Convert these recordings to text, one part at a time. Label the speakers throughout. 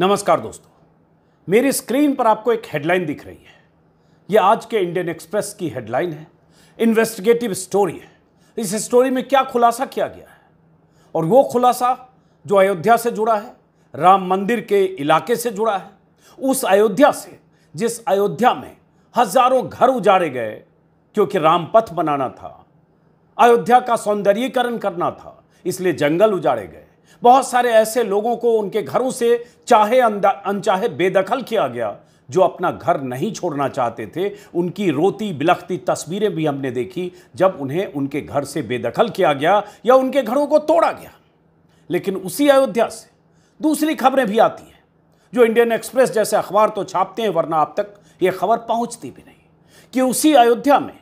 Speaker 1: नमस्कार दोस्तों मेरी स्क्रीन पर आपको एक हेडलाइन दिख रही है ये आज के इंडियन एक्सप्रेस की हेडलाइन है इन्वेस्टिगेटिव स्टोरी है इस स्टोरी में क्या खुलासा किया गया है और वो खुलासा जो अयोध्या से जुड़ा है राम मंदिर के इलाके से जुड़ा है उस अयोध्या से जिस अयोध्या में हजारों घर उजाड़े गए क्योंकि राम पथ बनाना था अयोध्या का सौंदर्यीकरण करना था इसलिए जंगल उजाड़े गए बहुत सारे ऐसे लोगों को उनके घरों से चाहे अनचाहे बेदखल किया गया जो अपना घर नहीं छोड़ना चाहते थे उनकी रोती बिलखती तस्वीरें भी हमने देखी जब उन्हें उनके घर से बेदखल किया गया या उनके घरों को तोड़ा गया लेकिन उसी अयोध्या से दूसरी खबरें भी आती हैं जो इंडियन एक्सप्रेस जैसे अखबार तो छापते हैं वरना अब तक ये खबर पहुंचती भी नहीं कि उसी अयोध्या में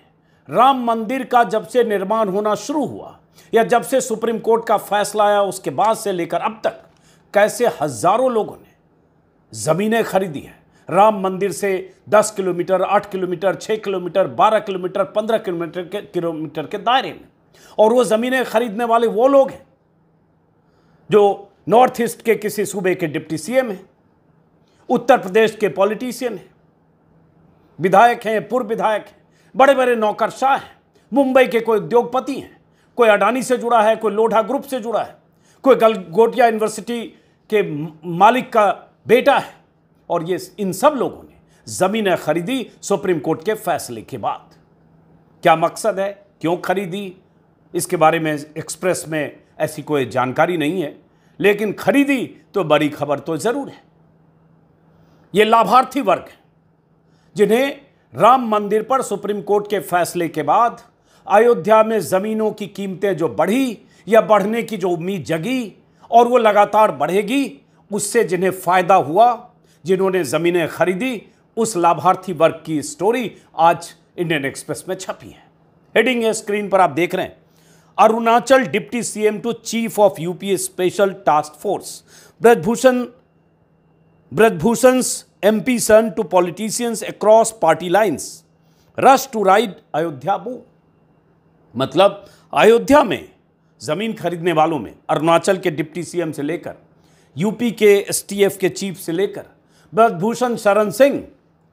Speaker 1: राम मंदिर का जब से निर्माण होना शुरू हुआ या जब से सुप्रीम कोर्ट का फैसला आया उसके बाद से लेकर अब तक कैसे हजारों लोगों ने ज़मीनें खरीदी हैं राम मंदिर से 10 kilometre 8 kilometre 6 kilometre 12 kilometre 15 kilometre के किलोमीटर के दायरे में और वो ज़मीनें खरीदने वाले वो लोग हैं जो नॉर्थ ईस्ट के किसी सूबे के डिप्टी सीएम हैं उत्तर प्रदेश के पॉलिटिशियन हैं विधायक हैं पूर्व विधायक हैं बड़े बड़े नौकरशाह हैं मुंबई के कोई उद्योगपति हैं कोई अडानी से जुड़ा है कोई लोढ़ा ग्रुप से जुड़ा है कोई गलगोटिया यूनिवर्सिटी के मालिक का बेटा है और ये इन सब लोगों ने ज़मीनें खरीदी सुप्रीम कोर्ट के फैसले के बाद क्या मकसद है क्यों खरीदी इसके बारे में एक्सप्रेस में ऐसी कोई जानकारी नहीं है लेकिन खरीदी तो बड़ी खबर तो ज़रूर है ये लाभार्थी वर्ग है जिन्हें राम मंदिर पर सुप्रीम कोर्ट के फैसले के बाद अयोध्या में ज़मीनों की कीमतें जो बढ़ी या बढ़ने की जो उम्मीद जगी और वो लगातार बढ़ेगी उससे जिन्हें फ़ायदा हुआ जिन्होंने ज़मीनें खरीदी उस लाभार्थी वर्ग की स्टोरी आज इंडियन एक्सप्रेस में छपी है हेडिंग है स्क्रीन पर आप देख रहे हैं Arunachal deputy CM to chief of UP special task force Brijbhushan M P son to politicians across party lines rush to ride Ayodhya बू मतलब अयोध्या में ज़मीन खरीदने वालों में अरुणाचल के डिप्टी सीएम से लेकर यूपी के एसटीएफ के चीफ से लेकर ब्रजभूषण शरण सिंह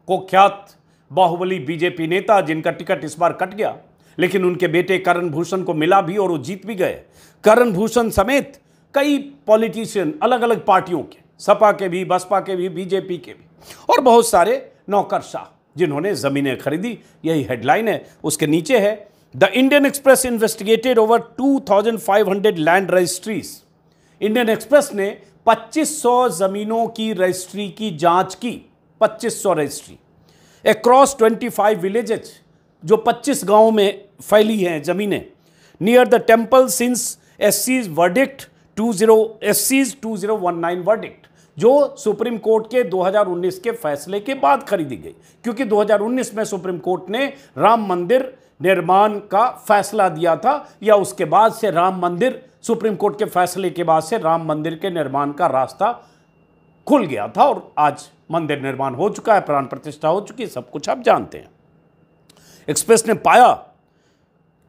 Speaker 1: को ख्यात बाहुबली बीजेपी नेता जिनका टिकट इस बार कट गया लेकिन उनके बेटे करण भूषण को मिला भी और वो जीत भी गए करण भूषण समेत कई पॉलिटिशियन अलग अलग पार्टियों के सपा के भी बसपा के भी बीजेपी के भी और बहुत सारे नौकरशाह जिन्होंने ज़मीनें खरीदी यही हेडलाइन है उसके नीचे है the Indian Express investigated over 2,500 land registries Indian Express ने 2500 जमीनों की रजिस्ट्री की जांच की 2500 रजिस्ट्री अक्रॉस 25 विलेजेज जो 25 गांवों में फैली हैं जमीनें near the temple since S C's verdict two zero S C's two zero one nine verdict जो सुप्रीम कोर्ट के 2019 के फैसले के बाद खरीदी गई क्योंकि 2019 में सुप्रीम कोर्ट ने राम मंदिर निर्माण का फैसला दिया था या उसके बाद से राम मंदिर सुप्रीम कोर्ट के फैसले के बाद से राम मंदिर के निर्माण का रास्ता खुल गया था और आज मंदिर निर्माण हो चुका है प्राण प्रतिष्ठा हो चुकी है सब कुछ आप जानते हैं एक्सप्रेस ने पाया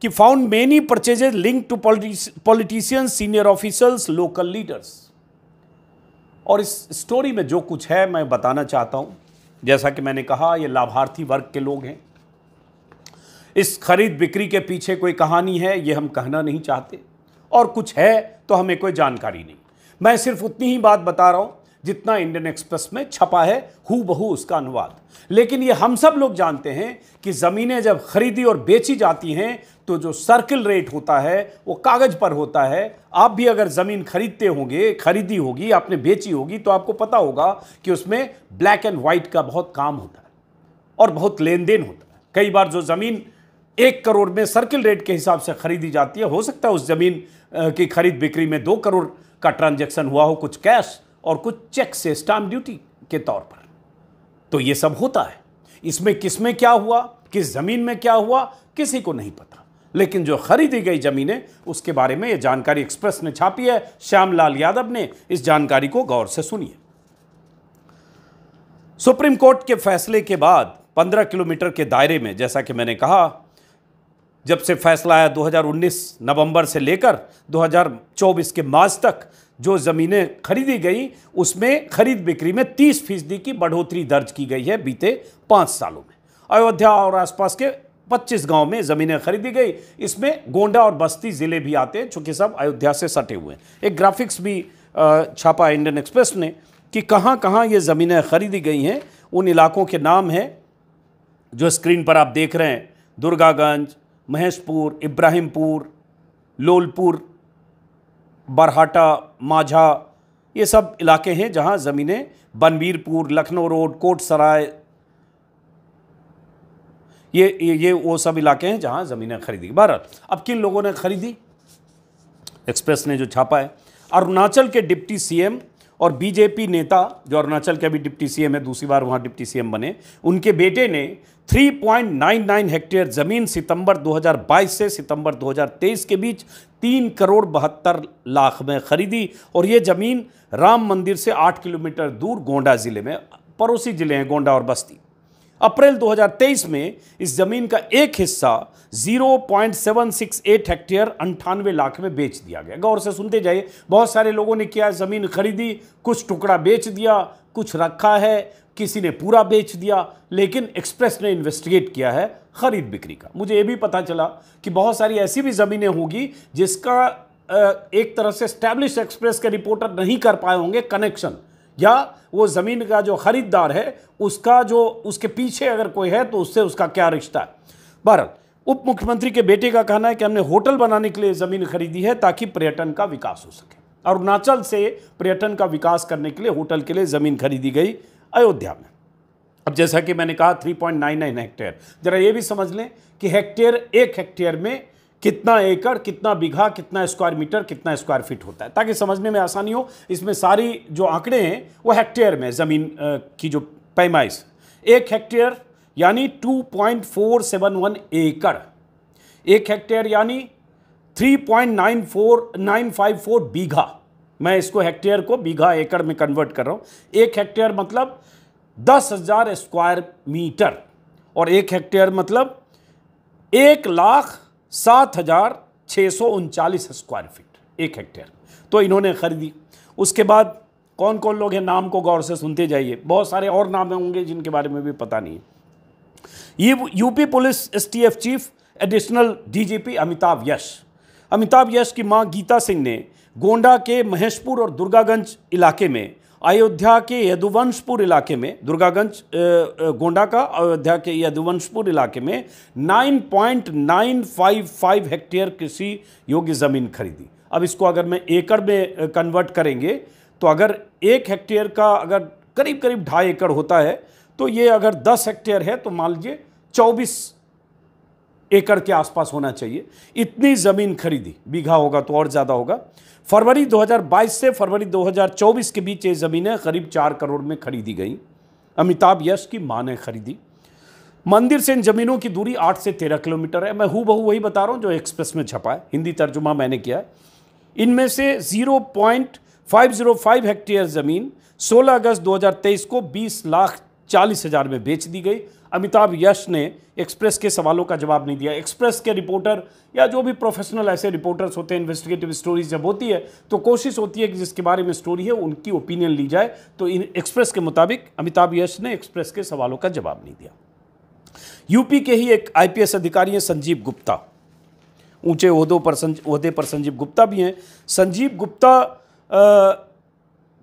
Speaker 1: कि found many purchases link to politicians senior officers local leaders और इस स्टोरी में जो कुछ है मैं बताना चाहता हूँ जैसा कि मैंने कहा ये लाभार्थी वर्ग के लोग हैं इस खरीद बिक्री के पीछे कोई कहानी है ये हम कहना नहीं चाहते और कुछ है तो हमें कोई जानकारी नहीं मैं सिर्फ उतनी ही बात बता रहा हूं जितना इंडियन एक्सप्रेस में छपा है हु बहू उसका अनुवाद लेकिन ये हम सब लोग जानते हैं कि ज़मीनें जब खरीदी और बेची जाती हैं तो जो सर्किल रेट होता है वो कागज़ पर होता है आप भी अगर ज़मीन खरीदते होंगे खरीदी होगी आपने बेची होगी तो आपको पता होगा कि उसमें ब्लैक एंड वाइट का बहुत काम होता है और बहुत लेन देन होता है कई बार जो ज़मीन एक करोड़ में सर्किल रेट के हिसाब से खरीदी जाती है हो सकता है उस ज़मीन की खरीद बिक्री में दो करोड़ का ट्रांजैक्शन हुआ हो कुछ कैश और कुछ चेक से स्टाम्प ड्यूटी के तौर पर तो ये सब होता है इसमें किस में क्या हुआ किस ज़मीन में क्या हुआ किसी को नहीं पता लेकिन जो खरीदी गई ज़मीनें उसके बारे में यह जानकारी एक्सप्रेस ने छापी है श्यामलाल यादव ने इस जानकारी को गौर से सुनिए सुप्रीम कोर्ट के फैसले के बाद 15 किलोमीटर के दायरे में जैसा कि मैंने कहा जब से फैसला आया 2019 नवंबर से लेकर 2024 के मार्च तक जो ज़मीनें खरीदी गई उसमें खरीद बिक्री में 30 फीसदी की बढ़ोतरी दर्ज की गई है बीते पाँच सालों में अयोध्या और आसपास के 25 गांव में ज़मीनें खरीदी गई इसमें गोंडा और बस्ती ज़िले भी आते हैं चूँकि सब अयोध्या से सटे हुए हैं एक ग्राफिक्स भी छापा इंडियन एक्सप्रेस ने कि कहाँ कहाँ ये ज़मीनें खरीदी गई हैं उन इलाकों के नाम हैं जो स्क्रीन पर आप देख रहे हैं दुर्गागंज महेशपुर इब्राहिमपुर लोलपुर बरहाटा माझा ये सब इलाके हैं जहाँ ज़मीनें बनवीरपुर लखनऊ रोड कोट सराय ये ये ये वो सब इलाके हैं जहाँ ज़मीनें खरीदी बहरहाल अब किन लोगों ने खरीदी एक्सप्रेस ने जो छापा है अरुणाचल के डिप्टी सीएम और बीजेपी नेता जो अरुणाचल के अभी डिप्टी सीएम है दूसरी बार वहाँ डिप्टी सीएम बने उनके बेटे ने 3.99 हेक्टेयर ज़मीन सितंबर 2022 से सितंबर 2023 के बीच तीन करोड़ बहत्तर लाख में खरीदी और ये ज़मीन राम मंदिर से आठ किलोमीटर दूर गोंडा ज़िले में पड़ोसी ज़िले हैं गोंडा और बस्ती अप्रैल 2023 में इस ज़मीन का एक हिस्सा 0.768 हेक्टेयर अंठानवे लाख में बेच दिया गया गौर से सुनते जाइए बहुत सारे लोगों ने किया ज़मीन खरीदी कुछ टुकड़ा बेच दिया कुछ रखा है किसी ने पूरा बेच दिया लेकिन एक्सप्रेस ने इन्वेस्टिगेट किया है ख़रीद बिक्री का मुझे ये भी पता चला कि बहुत सारी ऐसी भी ज़मीनें होगी जिसका एक तरह से स्टैब्लिश एक्सप्रेस के रिपोर्टर नहीं कर पाए होंगे कनेक्शन या वो ज़मीन का जो खरीददार है उसका जो उसके पीछे अगर कोई है तो उससे उसका क्या रिश्ता है बहर उप मुख्यमंत्री के बेटे का कहना है कि हमने होटल बनाने के लिए ज़मीन खरीदी है ताकि पर्यटन का विकास हो सके अरुणाचल से पर्यटन का विकास करने के लिए होटल के लिए ज़मीन खरीदी गई अयोध्या में अब जैसा कि मैंने कहा 3.99 हेक्टेयर जरा ये भी समझ लें कि हेक्टेयर एक हेक्टेयर में कितना एकड़ कितना बीघा कितना स्क्वायर मीटर कितना स्क्वायर फीट होता है ताकि समझने में आसानी हो इसमें सारी जो आंकड़े हैं वो हेक्टेयर में ज़मीन की जो पैमाइश एक हेक्टेयर यानी 2.471 एकड़ एक हेक्टेयर यानी 3.94954 बीघा मैं इसको हेक्टेयर को बीघा एकड़ में कन्वर्ट कर रहा हूँ एक हेक्टेयर मतलब दस हज़ार स्क्वायर मीटर और एक हेक्टेयर मतलब एक लाख सात हज़ार छः सौ उनचालीस स्क्वायर फीट एक हेक्टेयर तो इन्होंने खरीदी उसके बाद कौन कौन लोग हैं नाम को गौर से सुनते जाइए बहुत सारे और नाम होंगे जिनके बारे में भी पता नहीं है ये UP police S chief additional DGP Amitabh Yash Amitabh Yash की माँ गीता सिंह ने गोंडा के महेशपुर और दुर्गागंज इलाके में अयोध्या के यदुवंशपुर इलाके में दुर्गागंज गोंडा का अयोध्या के यदुवंशपुर इलाके में 9.955 हेक्टेयर कृषि योग्य ज़मीन खरीदी अब इसको अगर मैं एकड़ में कन्वर्ट करेंगे तो अगर एक हेक्टेयर का अगर करीब करीब ढाई एकड़ होता है तो ये अगर दस हेक्टेयर है तो मान लीजिए चौबीस एकड़ के आसपास होना चाहिए इतनी ज़मीन खरीदी बीघा होगा तो और ज़्यादा होगा फरवरी 2022 से फरवरी 2024 के बीच ये ज़मीनें करीब चार करोड़ में खरीदी गई अमिताभ यश की मां ने खरीदी मंदिर से इन ज़मीनों की दूरी आठ से तेरह किलोमीटर है मैं हु बहू वही बता रहा हूँ जो एक्सप्रेस में छपा है हिंदी तर्जुमा मैंने किया है इनमें से zero point five zero five hectare ज़मीन सोलह अगस्त दो को बीस लाख चालीस हज़ार में बेच दी गई अमिताभ यश ने एक्सप्रेस के सवालों का जवाब नहीं दिया एक्सप्रेस के रिपोर्टर या जो भी प्रोफेशनल ऐसे रिपोर्टर्स होते हैं इन्वेस्टिगेटिव स्टोरीज जब होती है तो कोशिश होती है कि जिसके बारे में स्टोरी है उनकी ओपिनियन ली जाए तो इन एक्सप्रेस के मुताबिक अमिताभ यश ने एक्सप्रेस के सवालों का जवाब नहीं दिया यूपी के ही एक आईपीएस अधिकारी हैं संजीव गुप्ता ऊंचे पर ओहदे पर संजीव गुप्ता भी हैं संजीव गुप्ता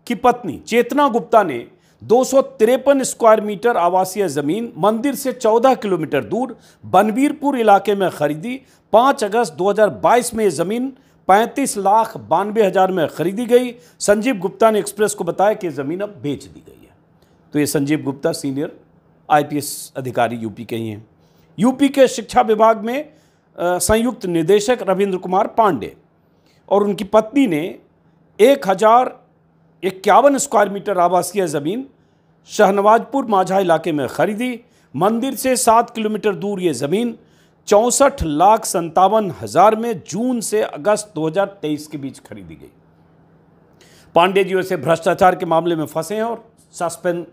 Speaker 1: की पत्नी चेतना गुप्ता ने दो स्क्वायर मीटर आवासीय ज़मीन मंदिर से 14 किलोमीटर दूर बनवीरपुर इलाके में खरीदी 5 अगस्त 2022 में ये ज़मीन पैंतीस लाख बानवे हज़ार में खरीदी गई संजीव गुप्ता ने एक्सप्रेस को बताया कि ज़मीन अब बेच दी गई है तो ये संजीव गुप्ता सीनियर आईपीएस अधिकारी यूपी के ही हैं यूपी के शिक्षा विभाग में संयुक्त निदेशक रविंद्र कुमार पांडे और उनकी पत्नी ने एक हज़ार इक्यावन स्क्वायर मीटर आवासीय ज़मीन शहनवाजपुर माझा इलाके में खरीदी मंदिर से सात किलोमीटर दूर ये ज़मीन चौंसठ लाख संतावन हज़ार में जून से अगस्त 2023 के बीच खरीदी गई पांडे जी वैसे भ्रष्टाचार के मामले में फंसे हैं और सस्पेंड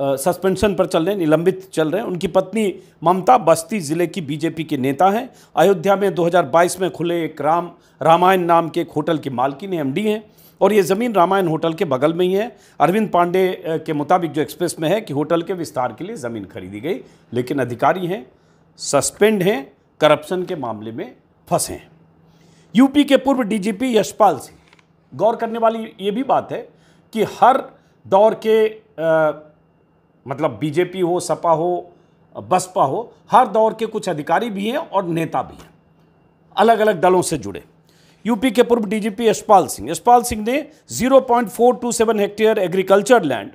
Speaker 1: सस्पेंशन पर चल रहे हैं निलंबित चल रहे हैं उनकी पत्नी ममता बस्ती ज़िले की बीजेपी के नेता हैं अयोध्या में 2022 में खुले एक राम रामायण नाम के एक होटल की मालकिन एम डी हैं और ये ज़मीन रामायण होटल के बगल में ही है अरविंद पांडे के मुताबिक जो एक्सप्रेस में है कि होटल के विस्तार के लिए ज़मीन खरीदी गई लेकिन अधिकारी हैं सस्पेंड हैं करप्शन के मामले में फंसे हैं यूपी के पूर्व डीजीपी यशपाल सिंह गौर करने वाली ये भी बात है कि हर दौर के आ, मतलब बीजेपी हो सपा हो बसपा हो हर दौर के कुछ अधिकारी भी हैं और नेता भी हैं अलग अलग दलों से जुड़े यूपी के पूर्व डीजीपी यशपाल सिंह यशपाल सिंह ने 0.427 हेक्टेयर एग्रीकल्चर लैंड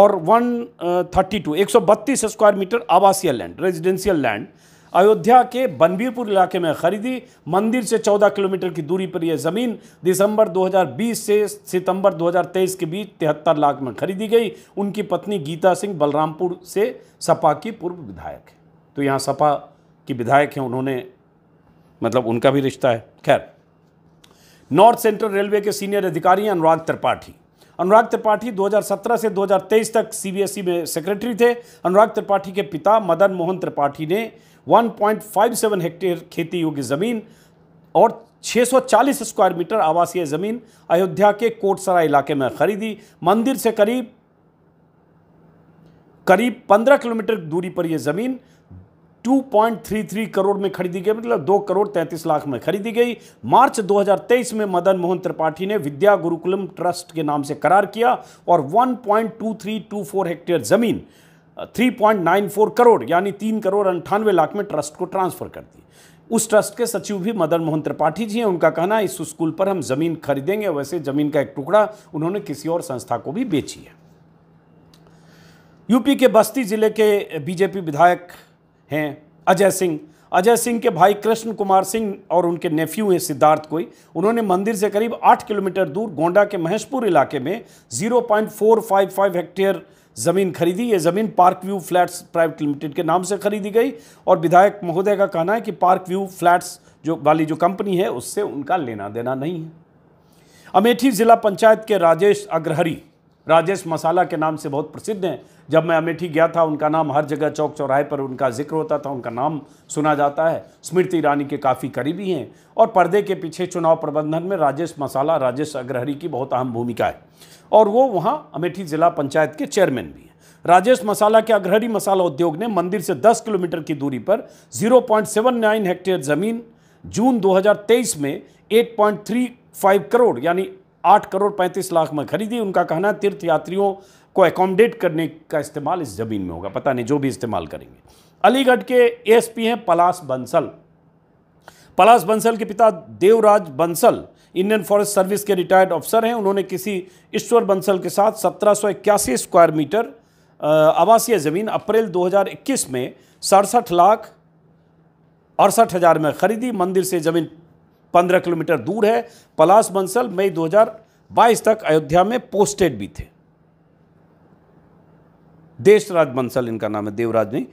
Speaker 1: और 132 132 स्क्वायर मीटर आवासीय लैंड रेजिडेंशियल लैंड अयोध्या के बनबीरपुर इलाके में खरीदी मंदिर से 14 किलोमीटर की दूरी पर यह ज़मीन दिसंबर 2020 से सितंबर 2023 के बीच तिहत्तर लाख में खरीदी गई उनकी पत्नी गीता सिंह बलरामपुर से सपा की पूर्व विधायक है तो यहाँ सपा की विधायक हैं उन्होंने मतलब उनका भी रिश्ता है खैर नॉर्थ सेंट्रल रेलवे के सीनियर अधिकारी अनुराग त्रिपाठी अनुराग त्रिपाठी 2017 से 2023 तक सीबीएसई e में सेक्रेटरी थे अनुराग त्रिपाठी के पिता मदन मोहन त्रिपाठी ने 1.57 हेक्टेयर खेती योग्य ज़मीन और 640 स्क्वायर मीटर आवासीय ज़मीन अयोध्या के कोटसरा इलाके में खरीदी मंदिर से करीब करीब 15 किलोमीटर दूरी पर यह ज़मीन 2.33 करोड़ में खरीदी गई मतलब दो करोड़ तैंतीस लाख में खरीदी गई मार्च 2023 में मदन मोहन त्रिपाठी ने विद्या गुरुकुलम ट्रस्ट के नाम से करार किया और 1.2324 हेक्टेयर जमीन 3.94 करोड़ यानी तीन करोड़ अंठानवे लाख में ट्रस्ट को ट्रांसफर कर दी उस ट्रस्ट के सचिव भी मदन मोहन त्रिपाठी जी हैं उनका कहना है इस स्कूल पर हम ज़मीन खरीदेंगे वैसे ज़मीन का एक टुकड़ा उन्होंने किसी और संस्था को भी बेची है यूपी के बस्ती ज़िले के बीजेपी विधायक हैं अजय सिंह अजय सिंह के भाई कृष्ण कुमार सिंह और उनके नेफ्यू हैं सिद्धार्थ कोई उन्होंने मंदिर से करीब आठ किलोमीटर दूर गोंडा के महेशपुर इलाके में 0.455 हेक्टेयर ज़मीन खरीदी ये ज़मीन park view flats private limited के नाम से खरीदी गई और विधायक महोदय का कहना है कि पार्क व्यू फ्लैट्स जो वाली जो कंपनी है उससे उनका लेना देना नहीं है अमेठी ज़िला पंचायत के राजेश अग्रहरी राजेश मसाला के नाम से बहुत प्रसिद्ध हैं जब मैं अमेठी गया था उनका नाम हर जगह चौक चौराहे पर उनका जिक्र होता था उनका नाम सुना जाता है स्मृति ईरानी के काफ़ी करीबी हैं और पर्दे के पीछे चुनाव प्रबंधन में राजेश मसाला राजेश अग्रहरी की बहुत अहम भूमिका है और वो वहाँ अमेठी ज़िला पंचायत के चेयरमैन भी हैं राजेश मसाला के अग्रहरी मसाला उद्योग ने मंदिर से दस किलोमीटर की दूरी पर जीरो हेक्टेयर ज़मीन जून दो में एट करोड़ यानी आठ करोड़ पैंतीस लाख में खरीदी उनका कहना तीर्थ यात्रियों को एकोमोडेट करने का इस्तेमाल इस ज़मीन में होगा पता नहीं जो भी इस्तेमाल करेंगे अलीगढ़ के एएसपी हैं पलाश बंसल पलाश बंसल के पिता Devraj Bansal Indian forest service के रिटायर्ड ऑफिसर हैं उन्होंने किसी ईश्वर बंसल के साथ सत्रह स्क्वायर मीटर आवासीय ज़मीन अप्रैल 2021 में सड़सठ लाख अड़सठ हज़ार में खरीदी मंदिर से ज़मीन पंद्रह किलोमीटर दूर है पलाश बंसल मई 2022 तक अयोध्या में पोस्टेड भी थे देशराज बंसल इनका नाम है देवराज नहीं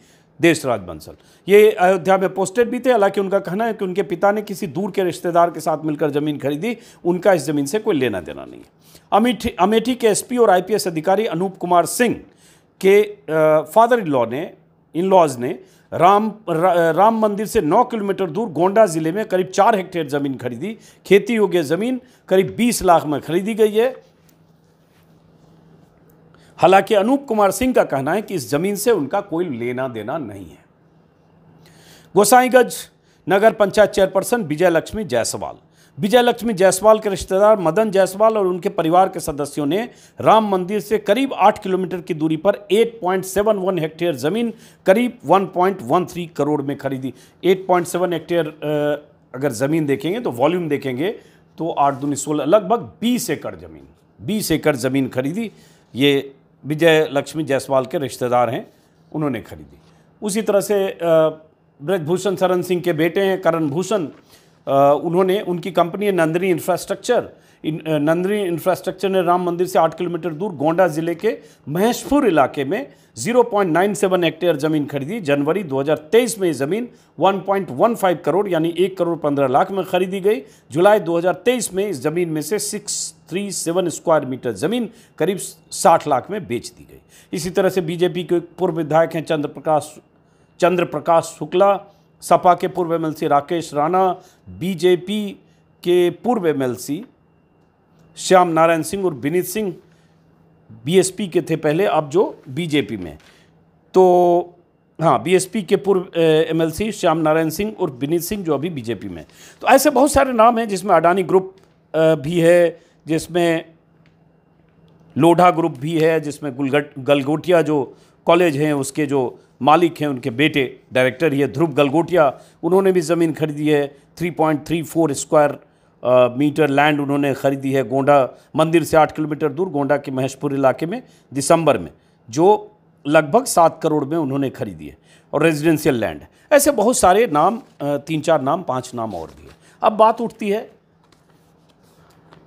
Speaker 1: देशराज बंसल ये अयोध्या में पोस्टेड भी थे हालांकि उनका कहना है कि उनके पिता ने किसी दूर के रिश्तेदार के साथ मिलकर जमीन खरीदी उनका इस जमीन से कोई लेना देना नहीं है अमेठी अमेठी के एसपी और आईपीएस अधिकारी अनूप कुमार सिंह के फादर इन लॉ ने इन लॉज ने राम रा, राम मंदिर से 9 किलोमीटर दूर गोंडा ज़िले में करीब चार हेक्टेयर ज़मीन खरीदी खेती योग्य ज़मीन करीब 20 लाख में खरीदी गई है हालांकि अनूप कुमार सिंह का कहना है कि इस ज़मीन से उनका कोई लेना देना नहीं है गोसाईगंज नगर पंचायत चेयरपर्सन विजय लक्ष्मी जायसवाल विजय लक्ष्मी जायसवाल के रिश्तेदार मदन जायसवाल और उनके परिवार के सदस्यों ने राम मंदिर से करीब आठ किलोमीटर की दूरी पर 8.71 हेक्टेयर ज़मीन करीब 1.13 करोड़ में खरीदी 8.7 हेक्टेयर अगर ज़मीन देखेंगे तो वॉल्यूम देखेंगे तो आठ दूनी सोलह लगभग बीस एकड़ ज़मीन बीस एकड़ ज़मीन खरीदी ये विजय लक्ष्मी जायसवाल के रिश्तेदार हैं उन्होंने खरीदी उसी तरह से ब्रजभूषण शरण सिंह के बेटे हैं करण भूषण उन्होंने उनकी कंपनी है नंदनी इंफ्रास्ट्रक्चर इन, नंदनी इंफ्रास्ट्रक्चर ने राम मंदिर से आठ किलोमीटर दूर गोंडा जिले के महेशपुर इलाके में 0.97 हेक्टेयर ज़मीन खरीदी जनवरी 2023 में ये ज़मीन 1.15 करोड़ यानी एक करोड़ पंद्रह लाख में खरीदी गई जुलाई 2023 में इस ज़मीन में से 637 स्क्वायर मीटर ज़मीन करीब 60 लाख में बेच दी गई इसी तरह से बीजेपी के पूर्व विधायक हैं चंद्र प्रकाश चंद्र प्रकाश शुक्ला सपा के पूर्व एम राकेश राणा बीजेपी के पूर्व एम श्याम नारायण सिंह और विनीत सिंह बीएसपी के थे पहले अब जो बीजेपी में तो हाँ बीएसपी के पूर्व एमएलसी श्याम नारायण सिंह और विनीत सिंह जो अभी बीजेपी में तो ऐसे बहुत सारे नाम हैं जिसमें अडानी ग्रुप भी है जिसमें लोढ़ा ग्रुप भी है जिसमें गुलगट गलगोटिया जो कॉलेज हैं उसके जो मालिक हैं उनके बेटे डायरेक्टर ये ध्रुव गलगोटिया उन्होंने भी ज़मीन खरीदी है 3.34 स्क्वायर मीटर लैंड उन्होंने ख़रीदी है गोंडा मंदिर से आठ किलोमीटर दूर गोंडा के महेशपुर इलाके में दिसंबर में जो लगभग सात करोड़ में उन्होंने खरीदी है और रेजिडेंशियल लैंड ऐसे बहुत सारे नाम तीन चार नाम पाँच नाम और भी अब बात उठती है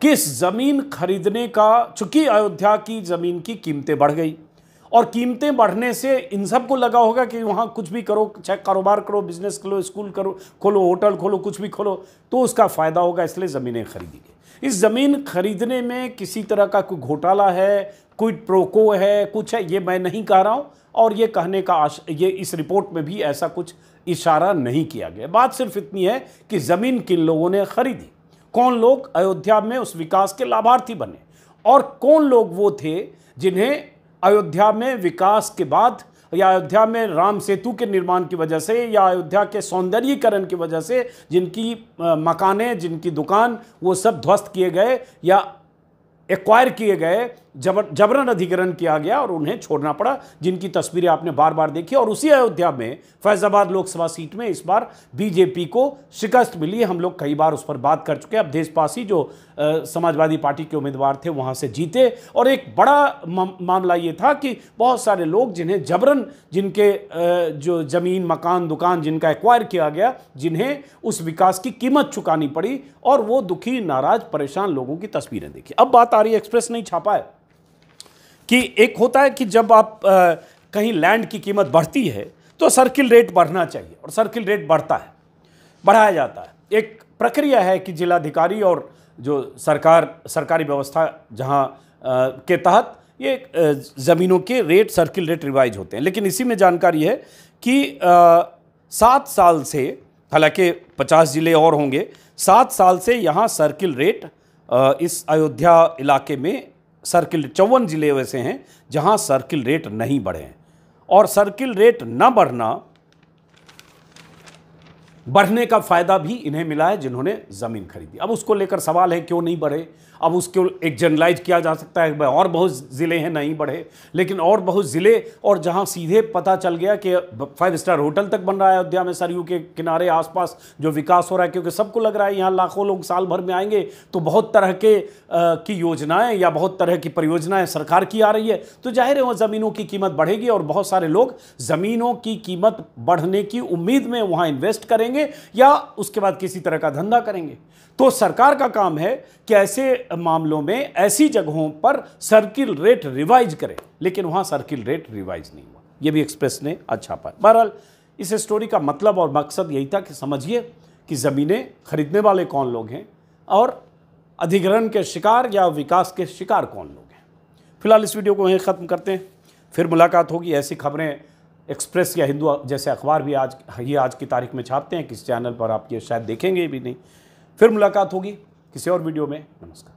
Speaker 1: किस ज़मीन खरीदने का चूंकि अयोध्या की ज़मीन की कीमतें बढ़ गई और कीमतें बढ़ने से इन सब को लगा होगा कि वहाँ कुछ भी करो चाहे कारोबार करो बिजनेस खोलो स्कूल करो खोलो होटल खोलो कुछ भी खोलो तो उसका फ़ायदा होगा इसलिए ज़मीनें खरीदी गई इस ज़मीन खरीदने में किसी तरह का कोई घोटाला है कोई प्रोको है कुछ है ये मैं नहीं कह रहा हूँ और ये कहने का आश ये इस रिपोर्ट में भी ऐसा कुछ इशारा नहीं किया गया बात सिर्फ इतनी है कि ज़मीन किन लोगों ने खरीदी कौन लोग अयोध्या में उस विकास के लाभार्थी बने और कौन लोग वो थे जिन्हें अयोध्या में विकास के बाद या अयोध्या में राम सेतु के निर्माण की वजह से या अयोध्या के सौंदर्यीकरण की वजह से जिनकी मकानें जिनकी दुकान वो सब ध्वस्त किए गए या एक्वायर किए गए जबर जबरन अधिग्रहण किया गया और उन्हें छोड़ना पड़ा जिनकी तस्वीरें आपने बार बार देखी और उसी अयोध्या में फैजाबाद लोकसभा सीट में इस बार बीजेपी को शिकस्त मिली हम लोग कई बार उस पर बात कर चुके अब देशवासी जो आ, समाजवादी पार्टी के उम्मीदवार थे वहां से जीते और एक बड़ा मामला ये था कि बहुत सारे लोग जिन्हें जबरन जिनके आ, जो ज़मीन मकान दुकान जिनका एक्वायर किया गया जिन्हें उस विकास की कीमत चुकानी पड़ी और वो दुखी नाराज़ परेशान लोगों की तस्वीरें देखी अब बात आ रही है एक्सप्रेस नहीं छापा है कि एक होता है कि जब आप आ, कहीं लैंड की कीमत बढ़ती है तो सर्किल रेट बढ़ना चाहिए और सर्किल रेट बढ़ता है बढ़ाया जाता है एक प्रक्रिया है कि जिलाधिकारी और जो सरकार सरकारी व्यवस्था जहाँ के तहत ये ज़मीनों के रेट सर्किल रेट रिवाइज होते हैं लेकिन इसी में जानकारी है कि सात साल से हालांकि पचास ज़िले और होंगे सात साल से यहाँ सर्किल रेट आ, इस अयोध्या इलाके में सर्किल चौवन ज़िले वैसे हैं जहां सर्किल रेट नहीं बढ़े हैं और सर्किल रेट न बढ़ना बढ़ने का फ़ायदा भी इन्हें मिला है जिन्होंने ज़मीन खरीदी अब उसको लेकर सवाल है क्यों नहीं बढ़े अब उसको एक जनरलाइज किया जा सकता है भाई और बहुत ज़िले हैं नहीं बढ़े लेकिन और बहुत ज़िले और जहाँ सीधे पता चल गया कि फाइव स्टार होटल तक बन रहा है अयोध्या में सरयू के किनारे आसपास जो विकास हो रहा है क्योंकि सबको लग रहा है यहाँ लाखों लोग साल भर में आएंगे तो बहुत तरह के आ, की योजनाएँ या बहुत तरह की परियोजनाएँ सरकार की आ रही है तो जाहिर है वह ज़मीनों की कीमत बढ़ेगी और बहुत सारे लोग ज़मीनों की कीमत बढ़ने की उम्मीद में वहाँ इन्वेस्ट करेंगे या उसके बाद किसी तरह का धंधा करेंगे तो सरकार का काम है कि ऐसे मामलों में ऐसी जगहों पर सर्किल रेट रिवाइज करें लेकिन वहाँ सर्किल रेट रिवाइज नहीं हुआ ये भी एक्सप्रेस ने अच्छा पाया बहरहाल इस स्टोरी का मतलब और मकसद यही था कि समझिए कि ज़मीनें खरीदने वाले कौन लोग हैं और अधिग्रहण के शिकार या विकास के शिकार कौन लोग हैं फिलहाल इस वीडियो को यहीं ख़त्म करते हैं फिर मुलाकात होगी ऐसी खबरें एक्सप्रेस या हिंदू जैसे अखबार भी आज ये आज की तारीख में छापते हैं किस चैनल पर आप ये शायद देखेंगे भी नहीं फिर मुलाकात होगी किसी और वीडियो में नमस्कार